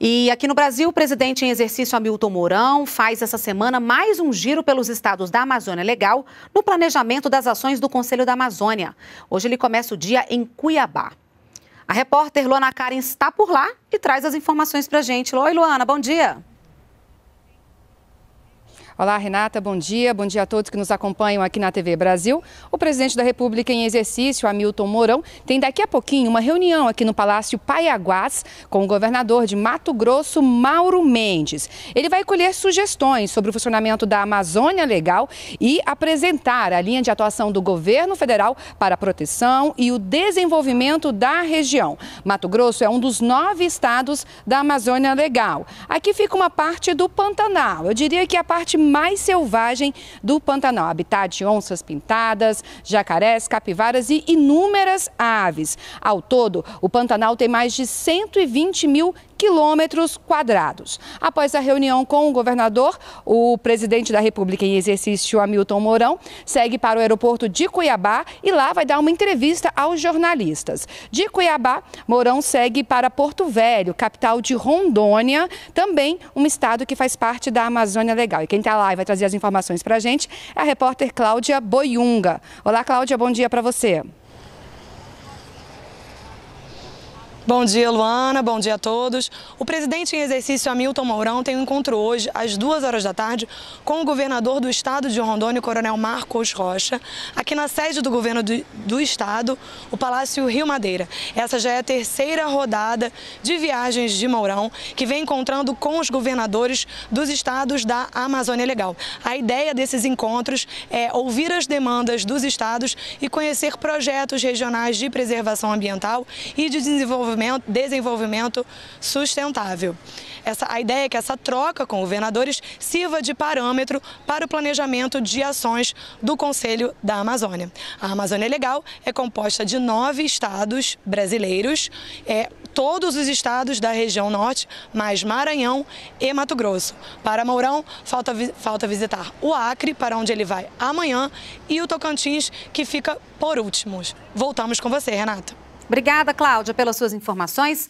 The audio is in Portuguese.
E aqui no Brasil, o presidente em exercício Hamilton Mourão faz essa semana mais um giro pelos estados da Amazônia Legal no planejamento das ações do Conselho da Amazônia. Hoje ele começa o dia em Cuiabá. A repórter Luana Karen está por lá e traz as informações para gente. Oi, Luana, bom dia. Olá, Renata, bom dia. Bom dia a todos que nos acompanham aqui na TV Brasil. O presidente da República em exercício, Hamilton Mourão, tem daqui a pouquinho uma reunião aqui no Palácio Paiaguás com o governador de Mato Grosso, Mauro Mendes. Ele vai colher sugestões sobre o funcionamento da Amazônia Legal e apresentar a linha de atuação do governo federal para a proteção e o desenvolvimento da região. Mato Grosso é um dos nove estados da Amazônia Legal. Aqui fica uma parte do Pantanal. Eu diria que a parte mais selvagem do Pantanal. Habitat de onças pintadas, jacarés, capivaras e inúmeras aves. Ao todo, o Pantanal tem mais de 120 mil quilômetros quadrados. Após a reunião com o governador, o presidente da República em exercício, Hamilton Mourão, segue para o aeroporto de Cuiabá e lá vai dar uma entrevista aos jornalistas. De Cuiabá, Mourão segue para Porto Velho, capital de Rondônia, também um estado que faz parte da Amazônia Legal. E quem está lá e vai trazer as informações para a gente é a repórter Cláudia Boiunga. Olá, Cláudia, bom dia para você. Bom dia, Luana. Bom dia a todos. O presidente em exercício, Hamilton Mourão, tem um encontro hoje, às duas horas da tarde, com o governador do estado de Rondônia, Coronel Marcos Rocha, aqui na sede do governo do, do estado, o Palácio Rio Madeira. Essa já é a terceira rodada de viagens de Mourão, que vem encontrando com os governadores dos estados da Amazônia Legal. A ideia desses encontros é ouvir as demandas dos estados e conhecer projetos regionais de preservação ambiental e de desenvolvimento desenvolvimento, desenvolvimento sustentável. Essa, a ideia é que essa troca com governadores sirva de parâmetro para o planejamento de ações do Conselho da Amazônia. A Amazônia Legal é composta de nove estados brasileiros, é, todos os estados da região norte, mais Maranhão e Mato Grosso. Para Mourão, falta, falta visitar o Acre, para onde ele vai amanhã, e o Tocantins, que fica por últimos. Voltamos com você, Renata. Obrigada, Cláudia, pelas suas informações.